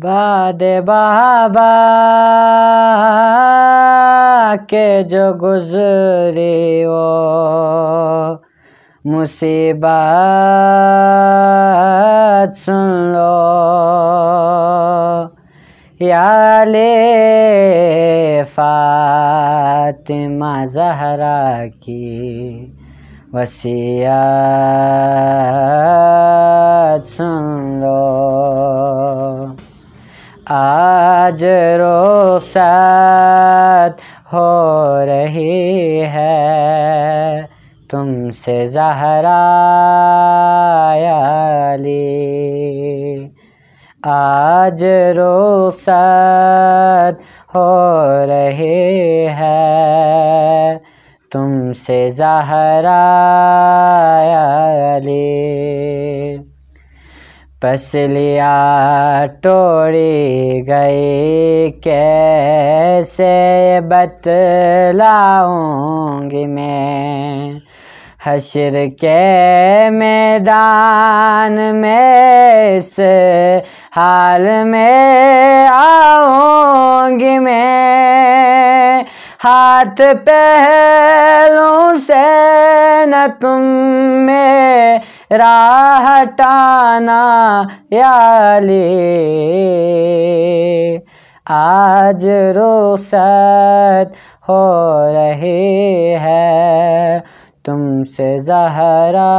बाद बाबा के जो गुजरे ओ मुसीबत सुन लो याले फातिमा जहरा की वसिया सुन लो आज रो सात हो रही है तुमसे जहराली आज रो सात हो रही है तुमसे ज़हराली पसलिया तोड़ी गई कैसे बतलाऊंगी मैं हशर के मैदान में इस हाल में आऊंगी मैं हाथ पहलों से न तुम में राहटाना हटाना याले आज रोसत हो रहे है तुमसे जहरायाले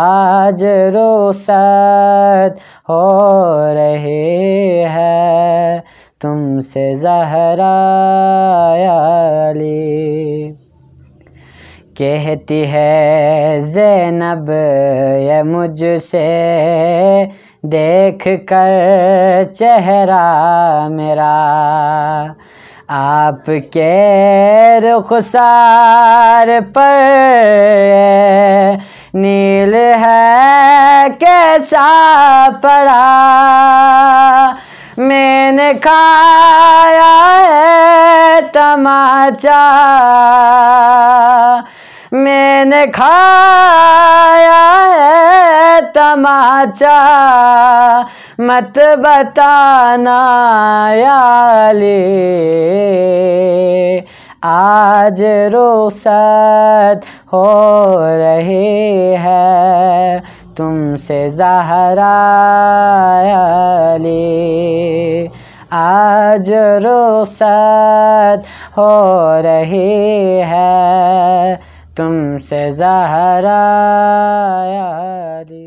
आज रोसत हो रहे है तुमसे जहरा कहती है जैनब ये मुझसे देख कर चेहरा मेरा आपके रुखसार पर नील है कैसा पड़ा मैंने खाया है तमाचा मैंने खाया है तमाचा मत बताना याली आज रोसत हो रहे हैं तुमसे जहराली आज रोसत हो रहे हैं तुमसे जहराली